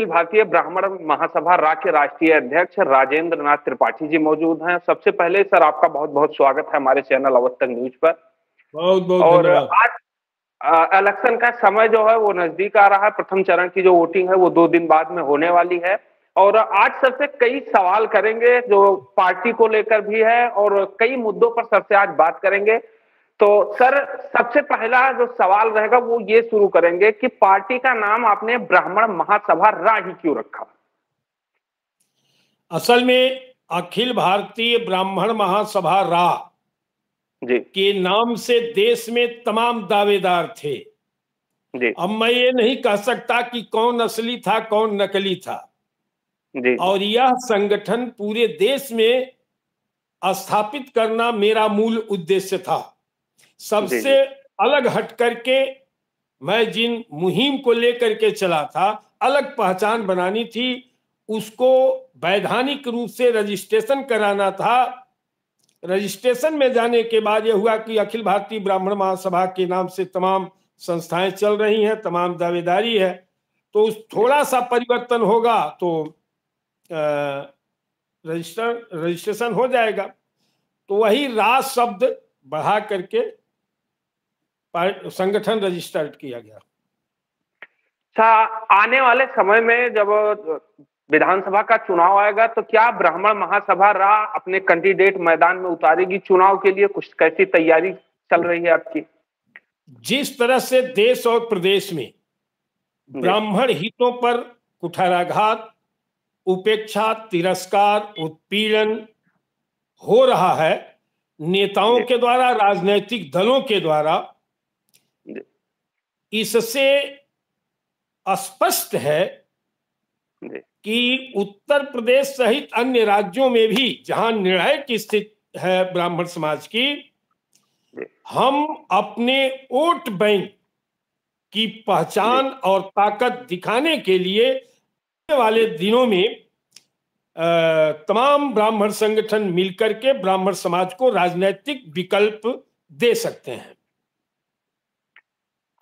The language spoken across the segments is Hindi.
अखिल भारतीय ब्राह्मण महासभा रा के राष्ट्रीय अध्यक्ष राजेंद्र नाथ त्रिपाठी जी मौजूद हैं सबसे पहले सर आपका बहुत बहुत स्वागत है हमारे चैनल अवध तक न्यूज पर बहुत बहुत और आज इलेक्शन का समय जो है वो नजदीक आ रहा है प्रथम चरण की जो वोटिंग है वो दो दिन बाद में होने वाली है और आज सर से कई सवाल करेंगे जो पार्टी को लेकर भी है और कई मुद्दों पर सर से आज बात करेंगे तो सर सबसे पहला जो सवाल रहेगा वो ये शुरू करेंगे कि पार्टी का नाम आपने ब्राह्मण महासभा राही क्यों रखा असल में अखिल भारतीय ब्राह्मण महासभा रा जी के नाम से देश में तमाम दावेदार थे जी अब मैं ये नहीं कह सकता कि कौन असली था कौन नकली था जी और यह संगठन पूरे देश में स्थापित करना मेरा मूल उद्देश्य था सबसे अलग हट करके मैं जिन मुहिम को लेकर के चला था अलग पहचान बनानी थी उसको वैधानिक रूप से रजिस्ट्रेशन कराना था रजिस्ट्रेशन में जाने के बाद यह हुआ कि अखिल भारतीय ब्राह्मण महासभा के नाम से तमाम संस्थाएं चल रही हैं तमाम दावेदारी है तो उस थोड़ा सा परिवर्तन होगा तो रजिस्टर रजिस्ट्रेशन हो जाएगा तो वही राज शब्द बढ़ा करके संगठन रजिस्टर्ड किया गया आने वाले समय में जब विधानसभा का चुनाव आएगा तो क्या ब्राह्मण महासभा रा अपने कैंडिडेट मैदान में उतारेगी चुनाव के लिए कुछ कैसी तैयारी चल रही है आपकी जिस तरह से देश और प्रदेश में ब्राह्मण हितों पर कुठाराघात उपेक्षा तिरस्कार उत्पीड़न हो रहा है नेताओं के द्वारा राजनीतिक दलों के द्वारा इससे स्पष्ट है कि उत्तर प्रदेश सहित अन्य राज्यों में भी जहां निर्णायक स्थिति है ब्राह्मण समाज की हम अपने वोट बैंक की पहचान और ताकत दिखाने के लिए वाले दिनों में तमाम ब्राह्मण संगठन मिलकर के ब्राह्मण समाज को राजनैतिक विकल्प दे सकते हैं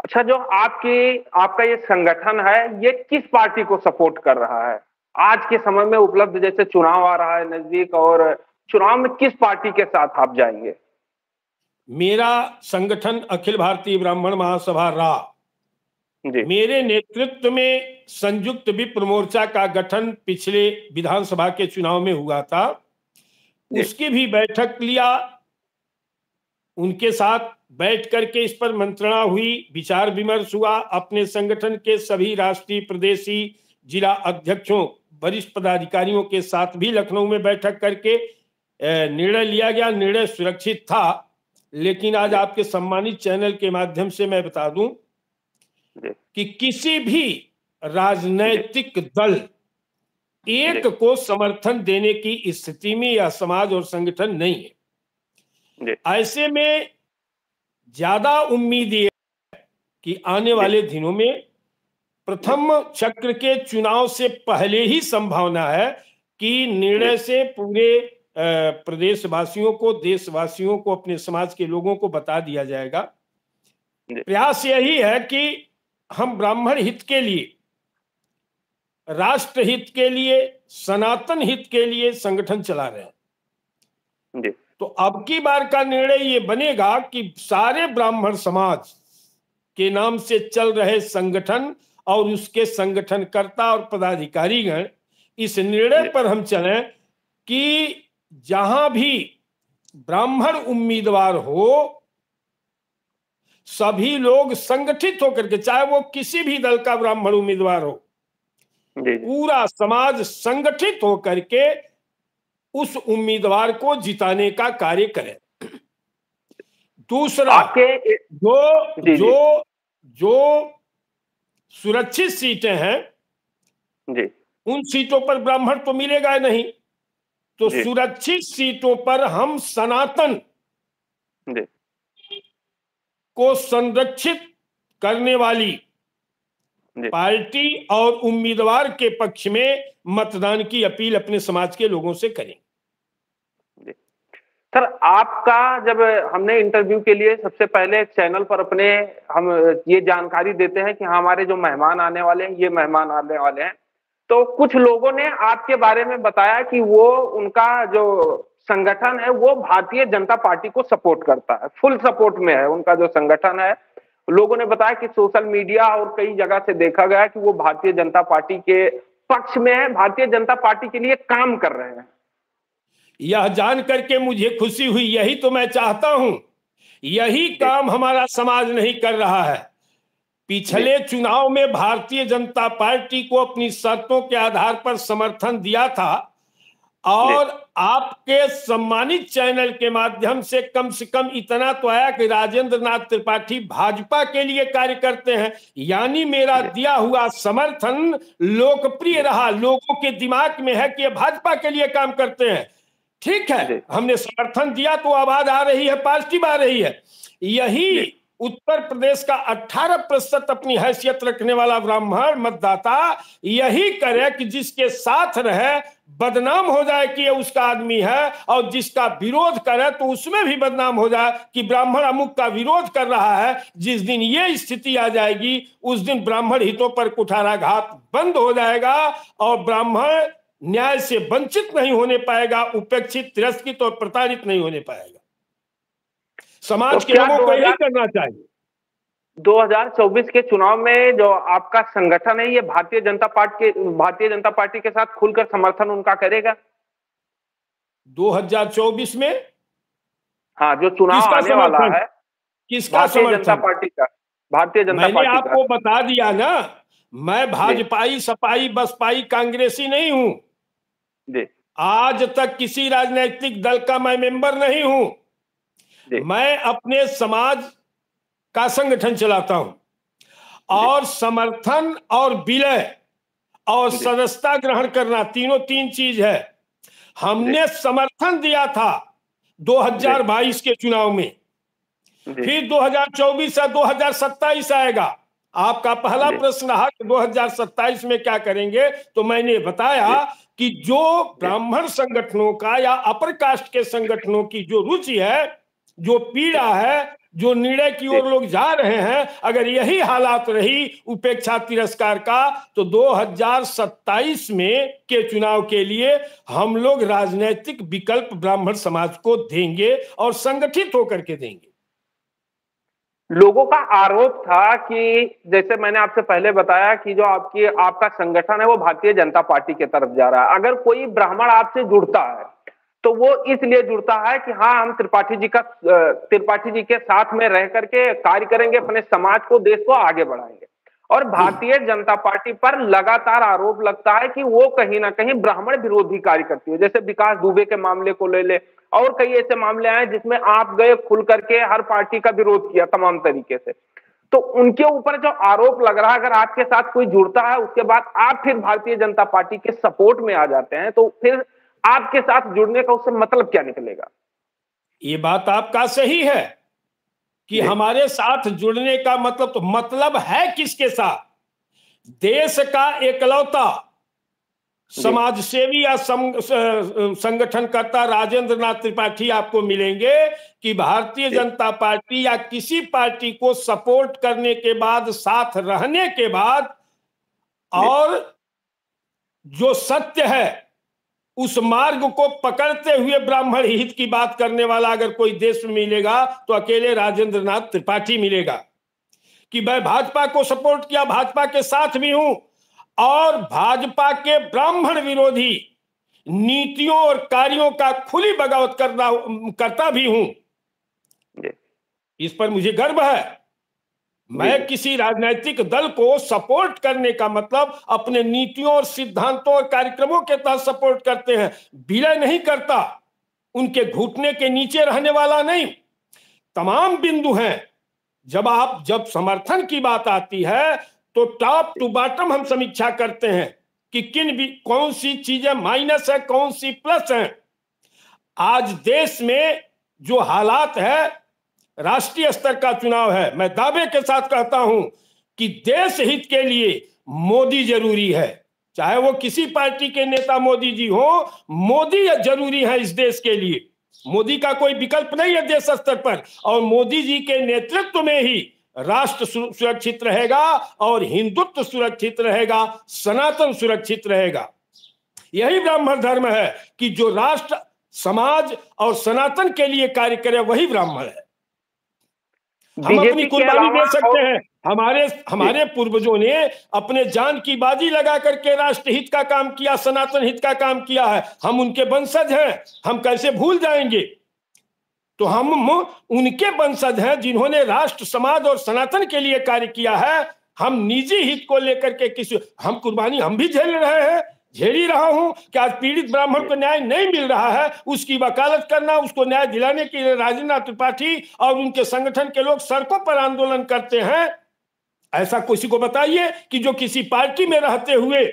अच्छा जो आपकी आपका ये संगठन है ये किस पार्टी को सपोर्ट कर रहा है आज के समय में उपलब्ध जैसे चुनाव आ रहा है नजदीक और चुनाव में किस पार्टी के साथ आप जाएंगे मेरा संगठन अखिल भारतीय ब्राह्मण महासभा रा जी। मेरे नेतृत्व में संयुक्त विप्र मोर्चा का गठन पिछले विधानसभा के चुनाव में हुआ था उसकी भी बैठक लिया उनके साथ बैठ करके इस पर मंत्रणा हुई विचार विमर्श हुआ अपने संगठन के सभी राष्ट्रीय प्रदेशी जिला अध्यक्षों वरिष्ठ पदाधिकारियों के साथ भी लखनऊ में बैठक करके निर्णय लिया गया निर्णय सुरक्षित था लेकिन आज आपके सम्मानित चैनल के माध्यम से मैं बता दूं कि किसी भी राजनैतिक दल एक को समर्थन देने की स्थिति में यह समाज और संगठन नहीं है ऐसे में ज्यादा उम्मीद ये कि आने वाले दिनों में प्रथम चक्र के चुनाव से पहले ही संभावना है कि निर्णय से पूरे प्रदेशवासियों को देशवासियों को अपने समाज के लोगों को बता दिया जाएगा प्रयास यही है कि हम ब्राह्मण हित के लिए राष्ट्र हित के लिए सनातन हित के लिए संगठन चला रहे हैं तो अब की बार का निर्णय ये बनेगा कि सारे ब्राह्मण समाज के नाम से चल रहे संगठन और उसके संगठनकर्ता और पदाधिकारीगण इस निर्णय पर हम चले कि जहां भी ब्राह्मण उम्मीदवार हो सभी लोग संगठित होकर के चाहे वो किसी भी दल का ब्राह्मण उम्मीदवार हो पूरा समाज संगठित होकर के उस उम्मीदवार को जिताने का कार्य करें दूसरा जो जी, जो जी. जो सुरक्षित सीटें हैं जी उन सीटों पर ब्राह्मण तो मिलेगा नहीं तो सुरक्षित सीटों पर हम सनातन को संरक्षित करने वाली पार्टी और उम्मीदवार के पक्ष में मतदान की अपील अपने समाज के लोगों से करें सर आपका जब हमने इंटरव्यू के लिए सबसे पहले चैनल पर अपने हम ये जानकारी देते हैं कि हाँ, हमारे जो मेहमान आने वाले हैं ये मेहमान आने वाले हैं तो कुछ लोगों ने आपके बारे में बताया कि वो उनका जो संगठन है वो भारतीय जनता पार्टी को सपोर्ट करता है फुल सपोर्ट में है उनका जो संगठन है लोगों ने बताया कि सोशल मीडिया और कई जगह से देखा गया कि वो भारतीय जनता पार्टी के पक्ष में है भारतीय जनता पार्टी के लिए काम कर रहे हैं यह जान करके मुझे खुशी हुई यही तो मैं चाहता हूं यही काम हमारा समाज नहीं कर रहा है पिछले चुनाव में भारतीय जनता पार्टी को अपनी शर्तों के आधार पर समर्थन दिया था और आपके सम्मानित चैनल के माध्यम से कम से कम इतना तो आया कि राजेंद्र नाथ त्रिपाठी भाजपा के लिए कार्य करते हैं यानी मेरा दिया हुआ समर्थन लोकप्रिय रहा लोगों के दिमाग में है कि ये भाजपा के लिए काम करते हैं ठीक है हमने समर्थन दिया तो आवाज आ रही है पॉजिटिव आ रही है यही उत्तर प्रदेश का 18 प्रतिशत अपनी हैसियत रखने वाला ब्राह्मण मतदाता यही करे कि जिसके साथ रहे बदनाम हो जाए कि ये उसका आदमी है और जिसका विरोध करे तो उसमें भी बदनाम हो जाए कि ब्राह्मण अमुक का विरोध कर रहा है जिस दिन ये स्थिति आ जाएगी उस दिन ब्राह्मण हितों पर कुठाराघात बंद हो जाएगा और ब्राह्मण न्याय से वंचित नहीं होने पाएगा उपेक्षित तिरस्कृत और तो प्रताड़ित नहीं होने पाएगा समाज तो के लोगों को यही करना चाहिए 2024 के चुनाव में जो आपका संगठन है ये भारतीय जनता पार्टी के भारतीय जनता पार्टी के साथ खुलकर समर्थन उनका करेगा 2024 में हाँ जो चुनाव आने वाला है किसका समर्थन जनता पार्टी का भारतीय जनता पार्टी आपको बता दिया ना मैं भाजपाई सपाई बसपाई कांग्रेसी नहीं हूं आज तक किसी राजनीतिक दल का मैं मेंबर नहीं हूं मैं अपने समाज का संगठन चलाता हूं और समर्थन और विलय और सदस्यता ग्रहण करना तीनों तीन चीज है हमने समर्थन दिया था 2022 के चुनाव में फिर 2024 से 2027 आएगा आपका पहला प्रश्न रहा कि 2027 में क्या करेंगे तो मैंने बताया कि जो ब्राह्मण संगठनों का या अपर कास्ट के संगठनों की जो रुचि है जो पीड़ा है जो निर्णय की ओर लोग जा रहे हैं अगर यही हालात रही उपेक्षा तिरस्कार का तो 2027 में के चुनाव के लिए हम लोग राजनैतिक विकल्प ब्राह्मण समाज को देंगे और संगठित होकर के देंगे लोगों का आरोप था कि जैसे मैंने आपसे पहले बताया कि जो आपकी आपका संगठन है वो भारतीय जनता पार्टी के तरफ जा रहा है अगर कोई ब्राह्मण आपसे जुड़ता है तो वो इसलिए जुड़ता है कि हाँ हम त्रिपाठी जी का त्रिपाठी जी के साथ में रह करके कार्य करेंगे अपने समाज को देश को आगे बढ़ाएंगे और भारतीय जनता पार्टी पर लगातार आरोप लगता है कि वो कहीं ना कहीं ब्राह्मण विरोधी कार्य करती है जैसे विकास दुबे के मामले को ले ले और कई ऐसे मामले आए जिसमें आप गए खुल करके हर पार्टी का विरोध किया तमाम तरीके से तो उनके ऊपर जो आरोप लग रहा है अगर आपके साथ कोई जुड़ता है उसके बाद आप फिर भारतीय जनता पार्टी के सपोर्ट में आ जाते हैं तो फिर आपके साथ जुड़ने का उससे मतलब क्या निकलेगा ये बात आपका सही है कि हमारे साथ जुड़ने का मतलब तो मतलब है किसके साथ देश का एकलौता समाज सेवी या अं, संगठनकर्ता राजेंद्र नाथ त्रिपाठी आपको मिलेंगे कि भारतीय जनता पार्टी या किसी पार्टी को सपोर्ट करने के बाद साथ रहने के बाद और जो सत्य है उस मार्ग को पकड़ते हुए ब्राह्मण हित की बात करने वाला अगर कोई देश में मिलेगा तो अकेले राजेंद्र नाथ त्रिपाठी मिलेगा कि मैं भाजपा को सपोर्ट किया भाजपा के साथ भी हूं और भाजपा के ब्राह्मण विरोधी नीतियों और कार्यों का खुली बगावत करना करता भी हूं इस पर मुझे गर्व है मैं किसी राजनीतिक दल को सपोर्ट करने का मतलब अपने नीतियों और सिद्धांतों और कार्यक्रमों के तहत सपोर्ट करते हैं विलय नहीं करता उनके घुटने के नीचे रहने वाला नहीं तमाम बिंदु हैं जब आप जब समर्थन की बात आती है तो टॉप टू बॉटम हम समीक्षा करते हैं कि किन भी कौन सी चीजें माइनस है कौन सी प्लस है आज देश में जो हालात है राष्ट्रीय स्तर का चुनाव है मैं दावे के साथ कहता हूं कि देश हित के लिए मोदी जरूरी है चाहे वो किसी पार्टी के नेता मोदी जी हो मोदी जरूरी है इस देश के लिए मोदी का कोई विकल्प नहीं है देश स्तर पर और मोदी जी के नेतृत्व में ही राष्ट्र सुरक्षित रहेगा और हिंदुत्व सुरक्षित रहेगा सनातन सुरक्षित रहेगा यही ब्राह्मण धर्म है कि जो राष्ट्र समाज और सनातन के लिए कार्य करे वही ब्राह्मण है हम अपनी कुर्बानी दे सकते हैं हमारे हमारे पूर्वजों ने अपने जान की बाजी लगा करके राष्ट्र हित का काम किया सनातन हित का काम किया है हम उनके वंशज हैं हम कैसे भूल जाएंगे तो हम उनके वंशज हैं जिन्होंने राष्ट्र समाज और सनातन के लिए कार्य किया है हम निजी हित को लेकर के किसी हम कुर्बानी हम भी झेल रहे हैं झेल ही रहा हूं कि आज पीड़ित ब्राह्मण को न्याय नहीं मिल रहा है उसकी वकालत करना उसको न्याय दिलाने के लिए राजेंद्रनाथ त्रिपाठी और उनके संगठन के लोग सड़कों पर आंदोलन करते हैं ऐसा किसी को बताइए कि जो किसी पार्टी में रहते हुए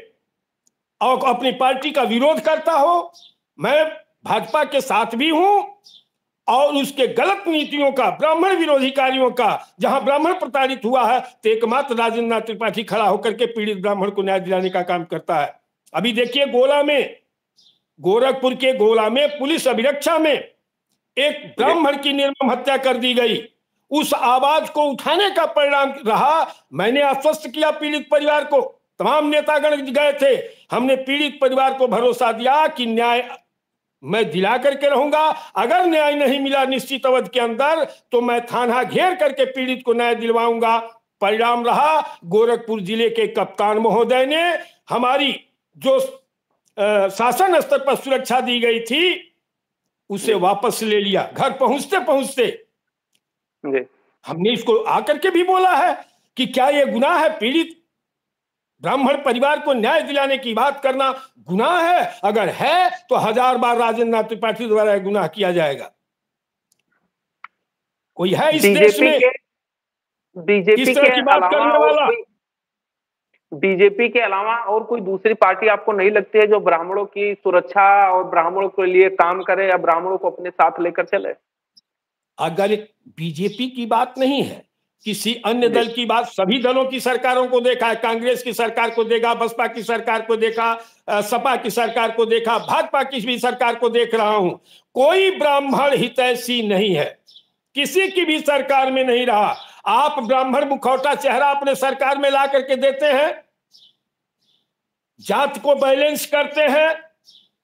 और अपनी पार्टी का विरोध करता हो मैं भाजपा के साथ भी हूं और उसके गलत नीतियों का ब्राह्मण विरोधी कार्यों का जहां ब्राह्मण प्रताड़ित हुआ है तो एकमात्र राजेंद्र नाथ त्रिपाठी खड़ा होकर के पीड़ित ब्राह्मण को न्याय दिलाने का काम करता है अभी देखिए गोला में गोरखपुर के गोला में पुलिस अभिरक्षा में एक ब्राह्मण की निर्मम हत्या कर दी गई उस आवाज को उठाने का परिणाम रहा मैंने आश्वस्त किया पीड़ित परिवार को तमाम नेतागण गए थे हमने पीड़ित परिवार को भरोसा दिया कि न्याय मैं दिला करके रहूंगा अगर न्याय नहीं मिला निश्चित अवध के अंदर तो मैं थाना घेर करके पीड़ित को न्याय दिलवाऊंगा परिणाम रहा गोरखपुर जिले के कप्तान महोदय ने हमारी जो शासन स्तर पर सुरक्षा दी गई थी उसे वापस ले लिया घर पहुंचते पहुंचते हमने इसको आकर के भी बोला है कि क्या ये गुनाह है पीड़ित ब्राह्मण परिवार को न्याय दिलाने की बात करना गुनाह है अगर है तो हजार बार राजेंद्र नाथ त्रिपाठी द्वारा गुनाह किया जाएगा कोई है इस देश में बीजेपी के अलावा बीजेपी के अलावा और कोई दूसरी पार्टी आपको नहीं लगती है जो ब्राह्मणों की सुरक्षा और ब्राह्मणों के लिए काम करे या ब्राह्मणों को अपने साथ लेकर चले अगर बीजेपी की बात नहीं है किसी अन्य दल की बात सभी दलों की सरकारों को देखा है कांग्रेस की सरकार को देखा बसपा की सरकार को देखा सपा की सरकार को देखा भाजपा की भी सरकार को देख रहा हूं कोई ब्राह्मण हितैषी नहीं है किसी की भी सरकार में नहीं रहा आप ब्राह्मण मुखौटा चेहरा अपने सरकार में ला करके देते हैं जात को बैलेंस करते हैं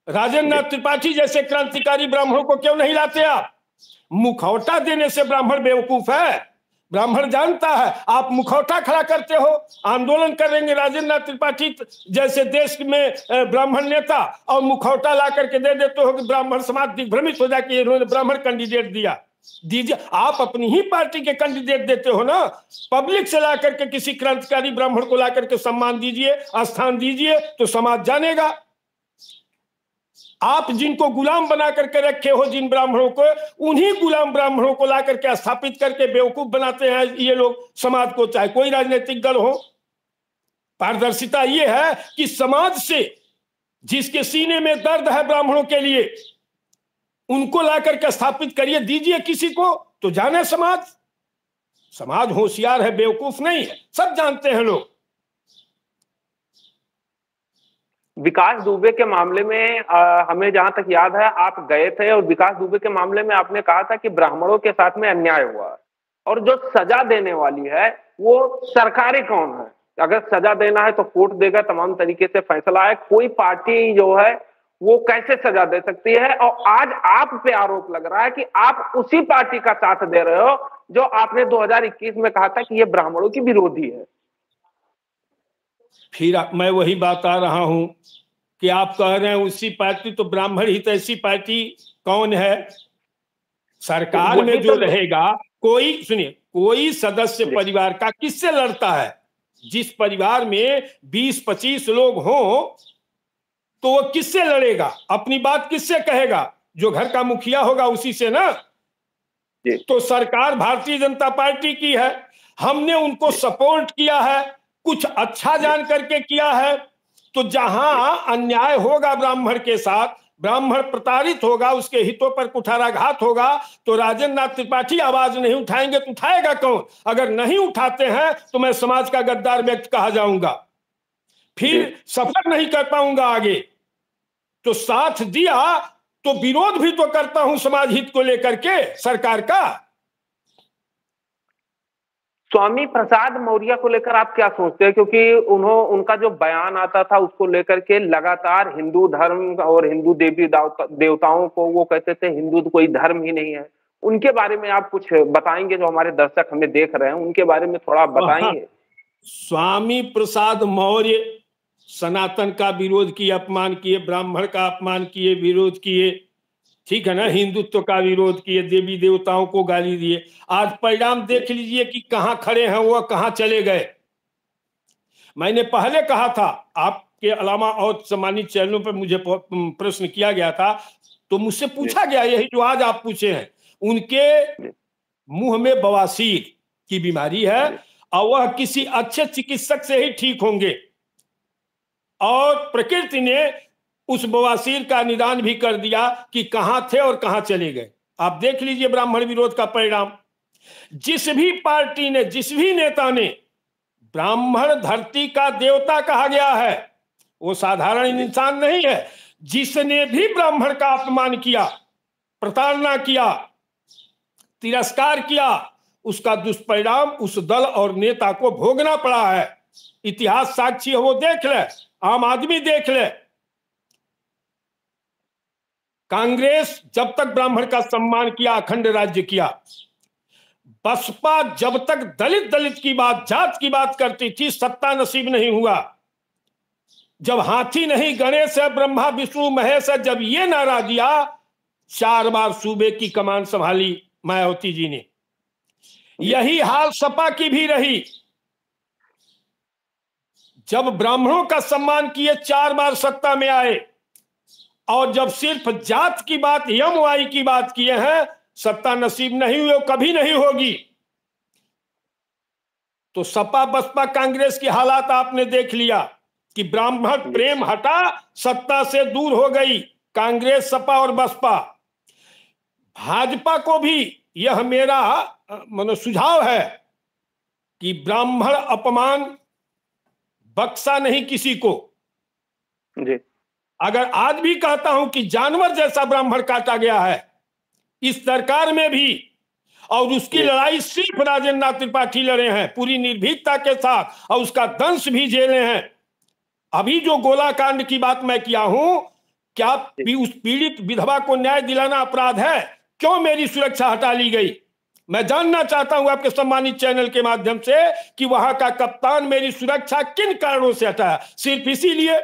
राजेंद्र नाथ त्रिपाठी जैसे क्रांतिकारी ब्राह्मणों को क्यों नहीं लाते आप मुखौटा देने से ब्राह्मण बेवकूफ है ब्राह्मण जानता है आप मुखौटा खड़ा करते हो आंदोलन करेंगे राजेंद्र नाथ त्रिपाठी जैसे देश में ब्राह्मण नेता और मुखौटा ला करके दे देते हो कि ब्राह्मण समाज दिग्भ्रमित हो जाए कि इन्होंने ब्राह्मण कैंडिडेट दिया दीजिए आप अपनी ही पार्टी के कैंडिडेट देते हो ना पब्लिक से ला करके किसी क्रांतिकारी ब्राह्मण को ला करके सम्मान दीजिए स्थान दीजिए तो समाज जानेगा आप जिनको गुलाम बना करके रखे हो जिन ब्राह्मणों को उन्हीं गुलाम ब्राह्मणों को ला करके स्थापित करके बेवकूफ बनाते हैं ये लोग समाज को चाहे कोई राजनीतिक दल हो पारदर्शिता ये है कि समाज से जिसके सीने में दर्द है ब्राह्मणों के लिए उनको ला करके स्थापित करिए दीजिए किसी को तो जाने समाज समाज होशियार है बेवकूफ नहीं है सब जानते हैं लोग विकास दुबे के मामले में आ, हमें जहां तक याद है आप गए थे और विकास दुबे के मामले में आपने कहा था कि ब्राह्मणों के साथ में अन्याय हुआ और जो सजा देने वाली है वो सरकारी कौन है अगर सजा देना है तो कोर्ट देगा तमाम तरीके से फैसला है कोई पार्टी जो है वो कैसे सजा दे सकती है और आज आप पे आरोप लग रहा है कि आप उसी पार्टी का साथ दे रहे हो जो आपने 2021 में कहा था कि ये ब्राह्मणों की विरोधी है फिर मैं वही बात आ रहा हूं कि आप कह रहे हैं उसी पार्टी तो ब्राह्मण हित ऐसी पार्टी कौन है सरकार तो में जो तो रहेगा कोई सुनिए कोई सदस्य परिवार का किससे लड़ता है जिस परिवार में 20-25 लोग हों तो वो किससे लड़ेगा अपनी बात किससे कहेगा जो घर का मुखिया होगा उसी से ना तो सरकार भारतीय जनता पार्टी की है हमने उनको सपोर्ट किया है कुछ अच्छा जान करके किया है तो जहां अन्याय होगा ब्राह्मण के साथ ब्राह्मण प्रताड़ित होगा उसके हितों पर कुठाराघात होगा तो राजेंद्र नाथ त्रिपाठी आवाज नहीं उठाएंगे तो उठाएगा कौन अगर नहीं उठाते हैं तो मैं समाज का गद्दार व्यक्ति कहा जाऊंगा फिर सफर नहीं कर पाऊंगा आगे तो साथ दिया तो विरोध भी तो करता हूं समाज हित को लेकर के सरकार का स्वामी प्रसाद मौर्य को लेकर आप क्या सोचते हैं क्योंकि उन्हों उनका जो बयान आता था उसको लेकर के लगातार हिंदू धर्म और हिंदू देवी देवताओं को वो कहते थे हिंदू तो कोई धर्म ही नहीं है उनके बारे में आप कुछ बताएंगे जो हमारे दर्शक हमें देख रहे हैं उनके बारे में थोड़ा हाँ, बताएंगे स्वामी प्रसाद मौर्य सनातन का विरोध किए अपमान किए ब्राह्मण का अपमान किए विरोध किए ठीक है ना हिंदुत्व का विरोध किए देवी देवताओं को गाली दिए आज परिणाम देख लीजिए कि कहाँ खड़े हैं वह कहाँ चले गए मैंने पहले कहा था आपके अलावा और सम्मानित चैनलों पर मुझे प्रश्न किया गया था तो मुझसे पूछा गया यही जो आज आप पूछे हैं उनके मुंह में बवासीर की बीमारी है और वह किसी अच्छे चिकित्सक से ही ठीक होंगे और प्रकृति ने उस बवासीर का निदान भी कर दिया कि कहां थे और कहां चले गए आप देख लीजिए ब्राह्मण विरोध का परिणाम जिस भी पार्टी ने जिस भी नेता ने ब्राह्मण धरती का देवता कहा गया है वो साधारण इंसान नहीं है जिसने भी ब्राह्मण का अपमान किया प्रताड़ना किया तिरस्कार किया उसका दुष्परिणाम उस दल और नेता को भोगना पड़ा है इतिहास साक्षी है वो देख ले आम आदमी देख ले कांग्रेस जब तक ब्राह्मण का सम्मान किया अखंड राज्य किया बसपा जब तक दलित दलित की बात जात की बात करती थी सत्ता नसीब नहीं हुआ जब हाथी नहीं गणेश है ब्रह्मा विष्णु महेश है जब ये नारा दिया चार बार सूबे की कमान संभाली मायावती जी ने यही हाल सपा की भी रही जब ब्राह्मणों का सम्मान किए चार बार सत्ता में आए और जब सिर्फ जात की बात यम वाई की बात किए हैं सत्ता नसीब नहीं हुई कभी नहीं होगी तो सपा बसपा कांग्रेस की हालात आपने देख लिया कि ब्राह्मण प्रेम हटा सत्ता से दूर हो गई कांग्रेस सपा और बसपा भाजपा को भी यह मेरा मनो सुझाव है कि ब्राह्मण अपमान बक्सा नहीं किसी को जी अगर आज भी कहता हूं कि जानवर जैसा ब्राह्मण काटा गया है इस सरकार में भी और उसकी लड़ाई सिर्फ राजेंद्र नाथ त्रिपाठी लड़े हैं पूरी निर्भीकता के साथ और उसका दंश भी झेले हैं अभी जो गोला कांड की बात मैं किया हूं क्या भी उस पीड़ित विधवा को न्याय दिलाना अपराध है क्यों मेरी सुरक्षा हटा ली गई मैं जानना चाहता हूं आपके सम्मानित चैनल के माध्यम से कि वहां का कप्तान मेरी सुरक्षा किन कारणों से हटाया सिर्फ इसीलिए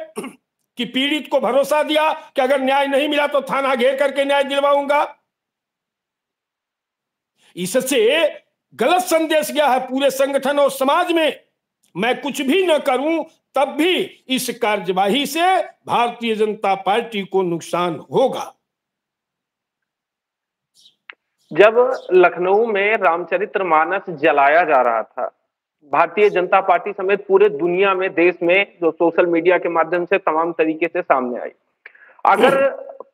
कि पीड़ित को भरोसा दिया कि अगर न्याय नहीं मिला तो थाना घेर करके न्याय दिलवाऊंगा इससे गलत संदेश गया है पूरे संगठन और समाज में मैं कुछ भी न करूं तब भी इस कार्यवाही से भारतीय जनता पार्टी को नुकसान होगा जब लखनऊ में रामचरित्र मानस जलाया जा रहा था भारतीय जनता पार्टी समेत पूरे दुनिया में देश में जो सोशल मीडिया के माध्यम से तमाम तरीके से सामने आई अगर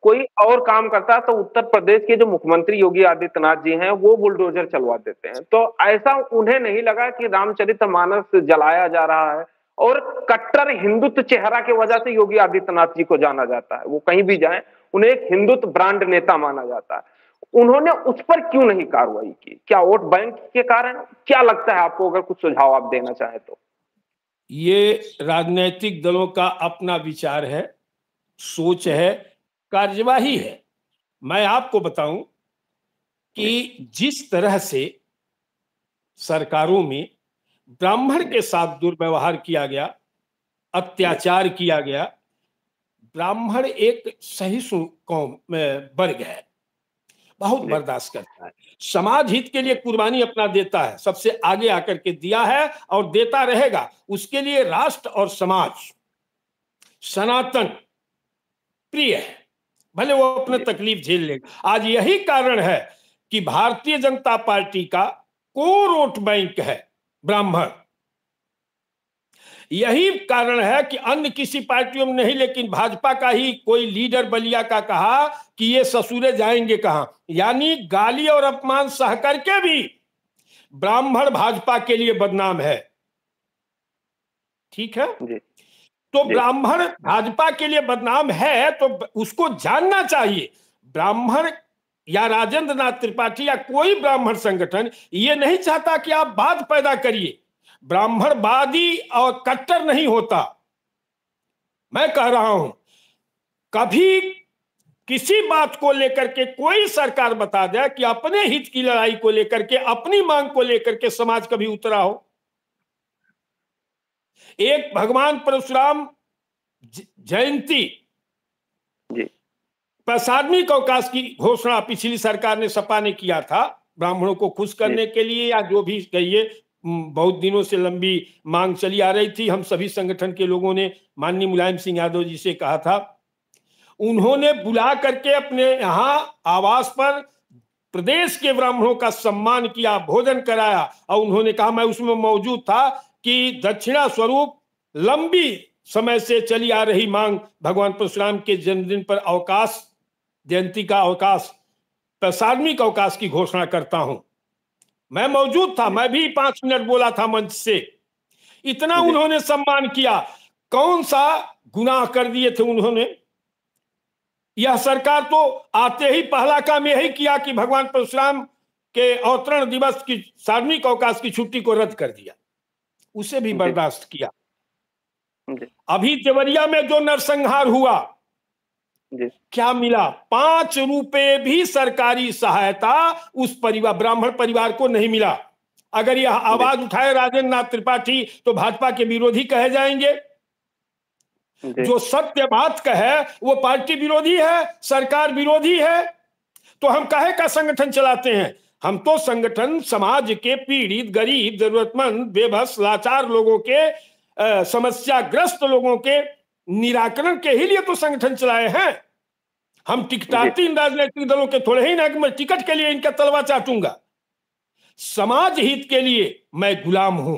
कोई और काम करता तो उत्तर प्रदेश के जो मुख्यमंत्री योगी आदित्यनाथ जी हैं वो बुलडोजर चलवा देते हैं तो ऐसा उन्हें नहीं लगा कि रामचरित मानस जलाया जा रहा है और कट्टर हिंदुत्व चेहरा के वजह से योगी आदित्यनाथ जी को जाना जाता है वो कहीं भी जाए उन्हें एक हिंदुत्व ब्रांड नेता माना जाता है उन्होंने उस पर क्यों नहीं कार्रवाई की क्या वोट बैंक के कारण क्या लगता है आपको अगर कुछ सुझाव आप देना चाहें तो ये राजनीतिक दलों का अपना विचार है सोच है कार्यवाही है मैं आपको बताऊं कि जिस तरह से सरकारों में ब्राह्मण के साथ दुर्व्यवहार किया गया अत्याचार किया गया ब्राह्मण एक सही कौम वर्ग है बहुत बर्दाश्त करता है समाज हित के लिए कुर्बानी अपना देता है सबसे आगे आकर के दिया है और देता रहेगा उसके लिए राष्ट्र और समाज सनातन प्रिय है भले वो अपने तकलीफ झेल लेगा आज यही कारण है कि भारतीय जनता पार्टी का कोर वोट बैंक है ब्राह्मण यही कारण है कि अन्य किसी पार्टियों में नहीं लेकिन भाजपा का ही कोई लीडर बलिया का कहा कि ये ससुरे जाएंगे कहा यानी गाली और अपमान सह करके भी ब्राह्मण भाजपा के लिए बदनाम है ठीक है तो ब्राह्मण भाजपा के लिए बदनाम है तो उसको जानना चाहिए ब्राह्मण या राजेंद्र नाथ त्रिपाठी या कोई ब्राह्मण संगठन ये नहीं चाहता कि आप बात पैदा करिए ब्राह्मणवादी और कट्टर नहीं होता मैं कह रहा हूं कभी किसी बात को लेकर के कोई सरकार बता दे कि अपने हित की लड़ाई को लेकर के अपनी मांग को लेकर के समाज कभी उतरा हो एक भगवान परशुराम जयंती प्रसादमिक अवकाश की घोषणा पिछली सरकार ने सपा ने किया था ब्राह्मणों को खुश करने के लिए या जो भी कहिए बहुत दिनों से लंबी मांग चली आ रही थी हम सभी संगठन के लोगों ने माननीय मुलायम सिंह यादव जी से कहा था उन्होंने बुला करके अपने यहाँ आवास पर प्रदेश के ब्राह्मणों का सम्मान किया भोजन कराया और उन्होंने कहा मैं उसमें मौजूद था कि दक्षिणा स्वरूप लंबी समय से चली आ रही मांग भगवान परशुराम के जन्मदिन पर अवकाश जयंती का अवकाश प्रसार्मिक अवकाश की घोषणा करता हूं मैं मौजूद था मैं भी पांच मिनट बोला था मंच से इतना उन्होंने सम्मान किया कौन सा गुनाह कर दिए थे उन्होंने यह सरकार तो आते ही पहला काम यही किया कि भगवान परशुराम के अवतरण दिवस की सार्वजनिक अवकाश की छुट्टी को रद्द कर दिया उसे भी बर्दाश्त किया अभी देवरिया में जो नरसंहार हुआ क्या मिला पांच रुपए भी सरकारी सहायता उस परिवार ब्राह्मण परिवार को नहीं मिला अगर यह आवाज उठाए राजेंद्र नाथ त्रिपाठी तो भाजपा के विरोधी कहे जाएंगे जो सत्य बात कहे वो पार्टी विरोधी है सरकार विरोधी है तो हम कहे का संगठन चलाते हैं हम तो संगठन समाज के पीड़ित गरीब जरूरतमंद बेबस लाचार लोगों के समस्याग्रस्त लोगों के निराकरण के ही लिए तो संगठन चलाए हैं हम टिकटाती राजनीतिक दलों के थोड़े ही ना कि मैं टिकट के लिए इनका तलवा चाटूंगा समाज हित के लिए मैं गुलाम हूं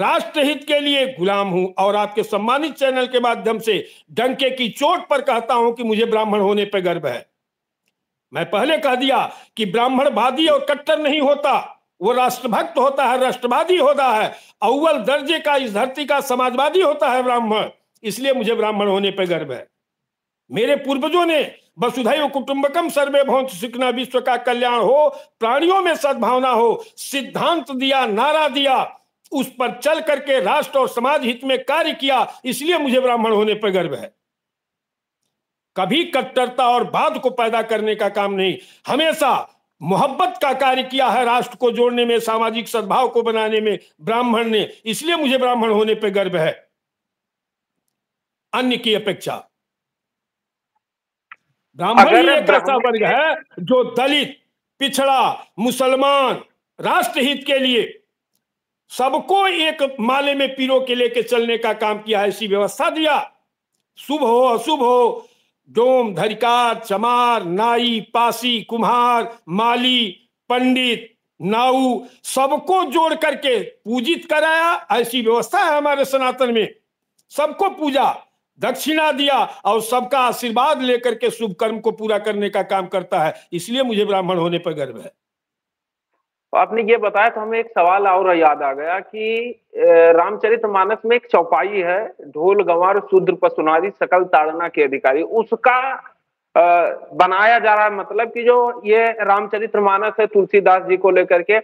राष्ट्र हित के लिए गुलाम हूं और आपके सम्मानित चैनल के माध्यम से डंके की चोट पर कहता हूं कि मुझे ब्राह्मण होने पर गर्व है मैं पहले कह दिया कि ब्राह्मण वादी और कट्टर नहीं होता वो राष्ट्रभक्त होता है राष्ट्रवादी होता है अव्वल दर्जे का इस धरती का समाजवादी होता है ब्राह्मण इसलिए मुझे ब्राह्मण होने पर गर्व है मेरे पूर्वजों ने वसुधैव कुटुंबकम सर्वे भवंत सीखना विश्व का कल्याण हो प्राणियों में सद्भावना हो सिद्धांत दिया नारा दिया उस पर चल करके राष्ट्र और समाज हित में कार्य किया इसलिए मुझे ब्राह्मण होने पर गर्व है कभी कट्टरता और बाध को पैदा करने का काम नहीं हमेशा मोहब्बत का कार्य किया है राष्ट्र को जोड़ने में सामाजिक सद्भाव को बनाने में ब्राह्मण ने इसलिए मुझे ब्राह्मण होने पर गर्व है अन्य की अपेक्षा ब्राह्मण एक ऐसा वर्ग है जो दलित पिछड़ा मुसलमान राष्ट्रहित के लिए सबको एक माले में पीरो के लेके चलने का काम किया है ऐसी व्यवस्था दिया शुभ हो अशुभ हो डोम धरिकार चमार नाई पासी कुम्हार माली पंडित नाऊ सबको जोड़ करके पूजित कराया ऐसी व्यवस्था है हमारे सनातन में सबको पूजा दक्षिणा दिया और सबका आशीर्वाद लेकर के शुभ कर्म को पूरा करने का काम करता है इसलिए मुझे ब्राह्मण होने पर गर्व है तो आपने ये बताया तो हमें एक सवाल और याद आ गया कि रामचरित मानस में एक चौपाई है ढोल गंवार शूद्र पसुनारी सकल ताड़ना के अधिकारी उसका बनाया जा रहा है मतलब कि जो ये रामचरित मानस है तुलसीदास जी को लेकर के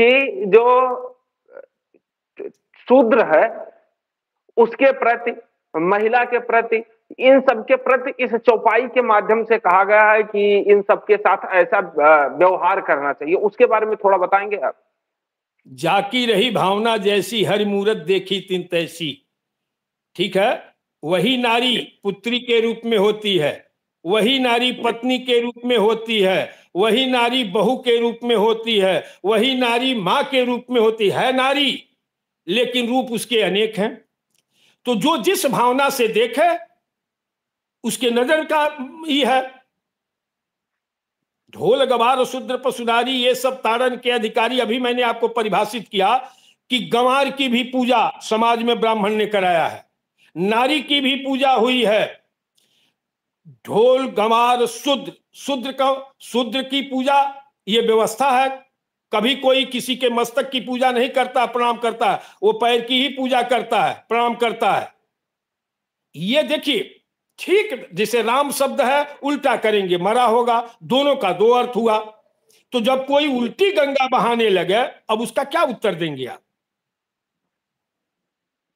कि जो शूद्र है उसके प्रति महिला के प्रति इन सबके प्रति इस चौपाई के माध्यम से कहा गया है कि इन सबके साथ ऐसा व्यवहार करना चाहिए उसके बारे में थोड़ा बताएंगे आप जाकी रही भावना जैसी हर मूर्त देखी तीन तैसी ठीक है वही नारी पुत्री के रूप में होती है वही नारी पत्नी के रूप में होती है वही नारी बहू के रूप में होती है वही नारी माँ के रूप में होती है नारी लेकिन रूप उसके अनेक हैं तो जो जिस भावना से देखे उसके नजर का ही है ढोल गवार शुद्र पशुदारी ये सब तारण के अधिकारी अभी मैंने आपको परिभाषित किया कि गंवार की भी पूजा समाज में ब्राह्मण ने कराया है नारी की भी पूजा हुई है ढोल गंवार शुद्र शुद्र का शुद्र की पूजा ये व्यवस्था है कभी कोई किसी के मस्तक की पूजा नहीं करता प्रणाम करता है वो पैर की ही पूजा करता है प्रणाम करता है ये देखिए ठीक जिसे राम शब्द है उल्टा करेंगे मरा होगा दोनों का दो अर्थ हुआ तो जब कोई उल्टी गंगा बहाने लगे अब उसका क्या उत्तर देंगे आप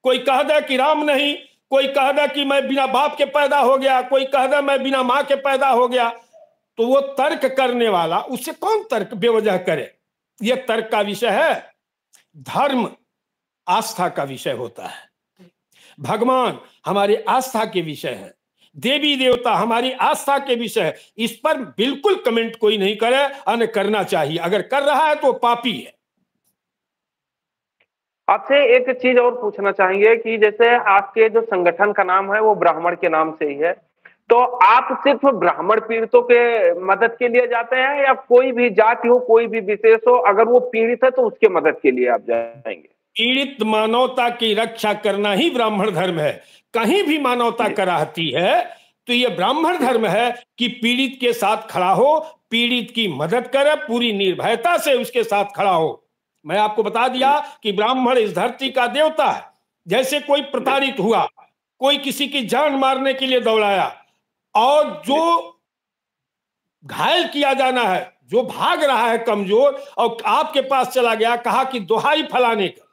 कोई कह दे कि राम नहीं कोई कह दे कि मैं बिना बाप के पैदा हो गया कोई कह दे मैं बिना मां के पैदा हो गया तो वो तर्क करने वाला उससे कौन तर्क बेवजह करे यह तर्क का विषय है धर्म आस्था का विषय होता है भगवान हमारी आस्था के विषय है देवी देवता हमारी आस्था के विषय है इस पर बिल्कुल कमेंट कोई नहीं करे अन्य करना चाहिए अगर कर रहा है तो पापी है आपसे एक चीज और पूछना चाहेंगे कि जैसे आपके जो संगठन का नाम है वो ब्राह्मण के नाम से ही है तो आप सिर्फ ब्राह्मण पीड़ितों के मदद के लिए जाते हैं या कोई भी जाति हो कोई भी विशेष हो अगर वो पीड़ित है तो उसके मदद के लिए आप जाएंगे पीड़ित मानवता की रक्षा करना ही ब्राह्मण धर्म है कहीं भी मानवता कराहती है तो ये ब्राह्मण धर्म है कि पीड़ित के साथ खड़ा हो पीड़ित की मदद करे पूरी निर्भयता से उसके साथ खड़ा हो मैं आपको बता दिया कि ब्राह्मण इस धरती का देवता है जैसे कोई प्रताड़ित हुआ कोई किसी की जान मारने के लिए दौड़ाया और जो घायल किया जाना है जो भाग रहा है कमजोर और आपके पास चला गया कहा कि दोहाई फलाने का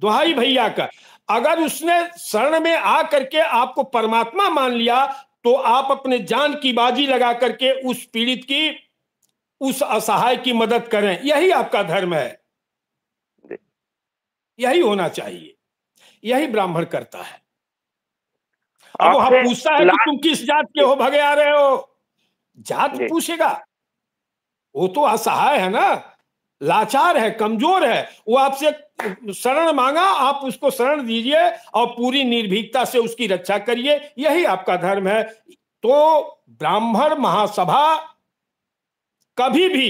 दोहाई भैया का अगर उसने शरण में आ करके आपको परमात्मा मान लिया तो आप अपने जान की बाजी लगा करके उस पीड़ित की उस असहाय की मदद करें यही आपका धर्म है यही होना चाहिए यही ब्राह्मण करता है अब वहां पूछता है कि तुम किस जात के हो भगे आ रहे हो जात पूछेगा वो तो असहाय है ना लाचार है कमजोर है वो आपसे शरण मांगा आप उसको शरण दीजिए और पूरी निर्भीकता से उसकी रक्षा करिए यही आपका धर्म है तो ब्राह्मण महासभा कभी भी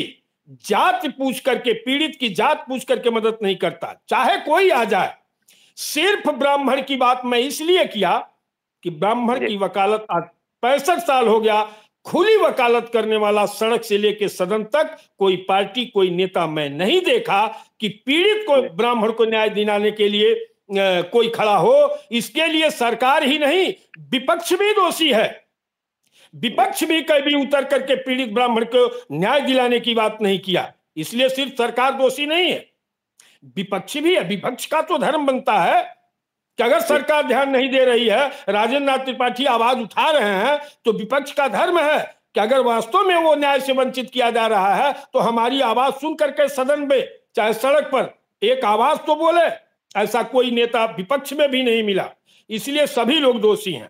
जात पूछ करके पीड़ित की जात पूछ करके मदद नहीं करता चाहे कोई आ जाए सिर्फ ब्राह्मण की बात मैं इसलिए किया कि ब्राह्मण की वकालत आज पैंसठ साल हो गया खुली वकालत करने वाला सड़क से लेकर सदन तक कोई पार्टी कोई नेता मैं नहीं देखा कि पीड़ित को ब्राह्मण को न्याय दिलाने के लिए कोई खड़ा हो इसके लिए सरकार ही नहीं विपक्ष भी दोषी है विपक्ष भी कभी उतर करके पीड़ित ब्राह्मण को न्याय दिलाने की बात नहीं किया इसलिए सिर्फ सरकार दोषी नहीं है विपक्ष भी है विपक्ष का तो धर्म बनता है कि अगर सरकार ध्यान नहीं दे रही है राजेंद्र नाथ त्रिपाठी आवाज उठा रहे हैं तो विपक्ष का धर्म है कि अगर वास्तव में वो न्याय से वंचित किया जा रहा है तो हमारी आवाज सुन करके सदन में चाहे सड़क पर एक आवाज तो बोले ऐसा कोई नेता विपक्ष में भी नहीं मिला इसलिए सभी लोग दोषी हैं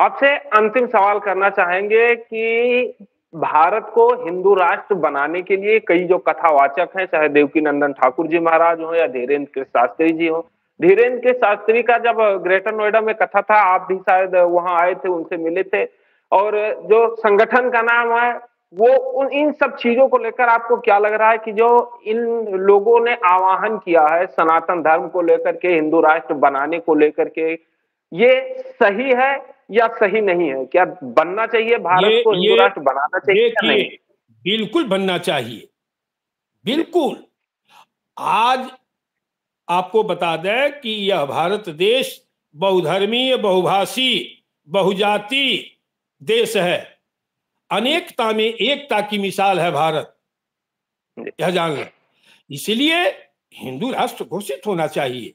आपसे अंतिम सवाल करना चाहेंगे कि भारत को हिंदू राष्ट्र बनाने के लिए कई जो कथावाचक हैं चाहे देवकी नंदन ठाकुर जी महाराज हो या धीरेन्द्र शास्त्री जी हो धीरेन्द्र के शास्त्री का जब ग्रेटर नोएडा में कथा था आप भी शायद वहां आए थे उनसे मिले थे और जो संगठन का नाम है वो उन इन सब चीजों को लेकर आपको क्या लग रहा है कि जो इन लोगों ने आवाहन किया है सनातन धर्म को लेकर के हिंदू राष्ट्र बनाने को लेकर के ये सही है या सही नहीं है क्या बनना चाहिए भारत ये, को हिंदू राष्ट्र बनाना चाहिए या नहीं बिल्कुल बनना चाहिए बिल्कुल आज आपको बता दें कि यह भारत देश बहुधर्मीय बहुभाषी बहुजाति देश है अनेकता में एकता की मिसाल है भारत यह जान लें इसलिए हिंदू राष्ट्र घोषित होना चाहिए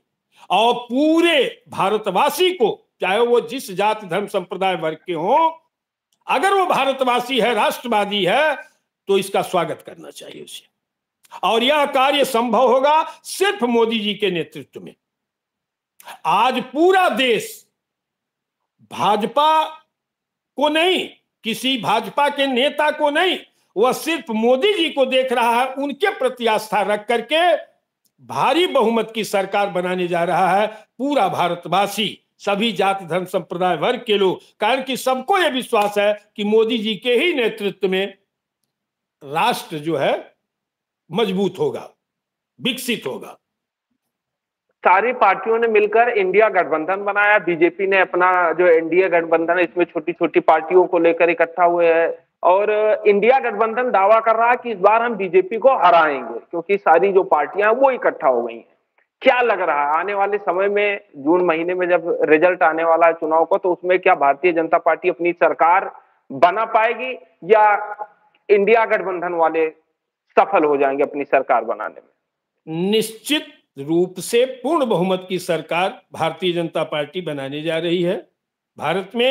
और पूरे भारतवासी को चाहे वो जिस जाति धर्म संप्रदाय वर्ग के हों अगर वो भारतवासी है राष्ट्रवादी है तो इसका स्वागत करना चाहिए उसे और यह कार्य संभव होगा सिर्फ मोदी जी के नेतृत्व में आज पूरा देश भाजपा को नहीं किसी भाजपा के नेता को नहीं वह सिर्फ मोदी जी को देख रहा है उनके प्रति आस्था रख करके भारी बहुमत की सरकार बनाने जा रहा है पूरा भारतवासी सभी जाति धर्म संप्रदाय वर्ग के लोग कारण कि सबको यह विश्वास है कि मोदी जी के ही नेतृत्व में राष्ट्र जो है मजबूत होगा विकसित होगा सारी पार्टियों ने मिलकर इंडिया गठबंधन बनाया बीजेपी ने अपना जो एनडीए गठबंधन है इसमें छोटी छोटी पार्टियों को लेकर इकट्ठा हुए है और इंडिया गठबंधन दावा कर रहा है कि इस बार हम बीजेपी को हराएंगे क्योंकि सारी जो पार्टियां वो इकट्ठा हो गई हैं क्या लग रहा है आने वाले समय में जून महीने में जब रिजल्ट आने वाला है चुनाव का तो उसमें क्या भारतीय जनता पार्टी अपनी सरकार बना पाएगी या इंडिया गठबंधन वाले सफल हो जाएंगे अपनी सरकार बनाने में निश्चित रूप से पूर्ण बहुमत की सरकार भारतीय जनता पार्टी बनाने जा रही है भारत में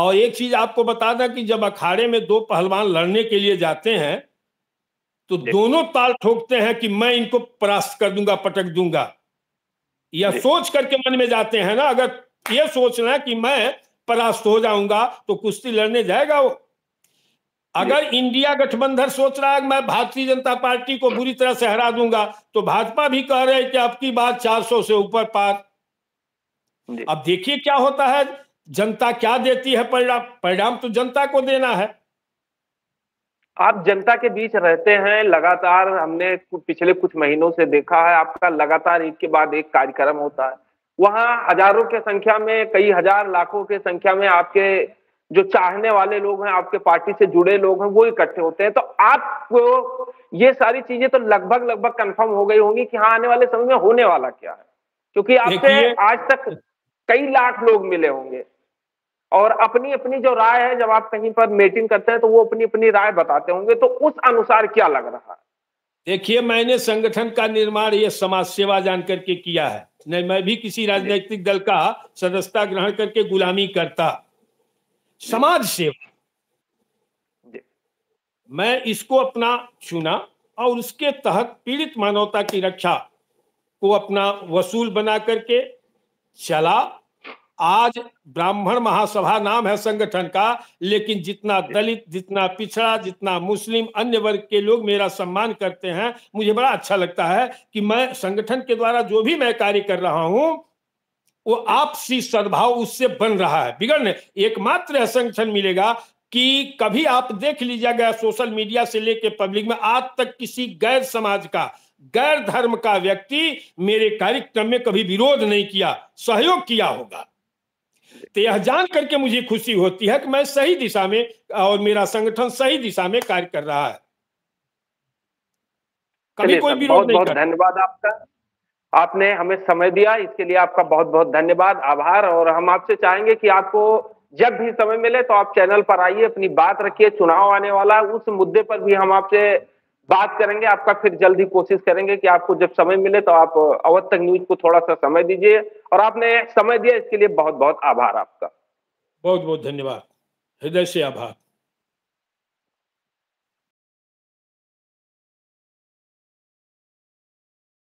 और एक चीज आपको बता दें कि जब अखाड़े में दो पहलवान लड़ने के लिए जाते हैं तो दोनों ताल ठोकते हैं कि मैं इनको परास्त कर दूंगा पटक दूंगा या सोच करके मन में जाते हैं ना अगर ये सोचना कि मैं परास्त हो जाऊंगा तो कुश्ती लड़ने जाएगा वो अगर इंडिया गठबंधन सोच रहा है मैं भारतीय जनता पार्टी को बुरी तरह से हरा दूंगा तो भाजपा भी कह रहे हैं कि आपकी बात 400 से ऊपर पार अब देखिए क्या होता है जनता क्या देती है परिणाम परिणाम तो जनता को देना है आप जनता के बीच रहते हैं लगातार हमने पिछले कुछ महीनों से देखा है आपका लगातार एक के बाद एक कार्यक्रम होता है वहां हजारों के संख्या में कई हजार लाखों के संख्या में आपके जो चाहने वाले लोग हैं आपके पार्टी से जुड़े लोग हैं वो इकट्ठे होते हैं तो आपको ये सारी चीजें तो लगभग लगभग कंफर्म हो गई होंगी कि हाँ आने वाले समय में होने वाला क्या है क्योंकि आपसे आज तक कई लाख लोग मिले होंगे और अपनी अपनी जो राय है जब आप कहीं पर मीटिंग करते हैं तो वो अपनी अपनी राय बताते होंगे तो उस अनुसार क्या लग रहा है देखिए मैंने संगठन का निर्माण ये समाज सेवा जान करके किया है नहीं मैं भी किसी राजनीतिक दल का सदस्यता ग्रहण करके गुलामी करता समाज सेवा मैं इसको अपना चुना और उसके तहत पीड़ित मानवता की रक्षा को अपना वसूल बना करके चला आज ब्राह्मण महासभा नाम है संगठन का लेकिन जितना दलित जितना पिछड़ा जितना मुस्लिम अन्य वर्ग के लोग मेरा सम्मान करते हैं मुझे बड़ा अच्छा लगता है कि मैं संगठन के द्वारा जो भी मैं कार्य कर रहा हूं वो आपसी सद्भाव उससे बन रहा है बिगड़ने एकमात्र संगठन मिलेगा कि कभी आप देख लीजिएगा सोशल मीडिया से लेके पब्लिक में आज तक किसी गैर समाज का गैर धर्म का व्यक्ति मेरे कार्यक्रम में कभी विरोध नहीं किया सहयोग किया होगा तो यह जान करके मुझे खुशी होती है कि मैं सही दिशा में और मेरा संगठन सही दिशा में कार्य कर रहा है कभी कोई विरोध नहीं बहुत धन्यवाद आपका आपने हमें समय दिया इसके लिए आपका बहुत बहुत धन्यवाद आभार और हम आपसे चाहेंगे कि आपको जब भी समय मिले तो आप चैनल पर आइए अपनी बात रखिए चुनाव आने वाला है उस मुद्दे पर भी हम आपसे बात करेंगे आपका फिर जल्द ही कोशिश करेंगे कि आपको जब समय मिले तो आप अवध तक न्यूज को थोड़ा सा समय दीजिए और आपने समय दिया इसके लिए बहुत बहुत आभार आपका बहुत बहुत धन्यवाद हृदय से आभार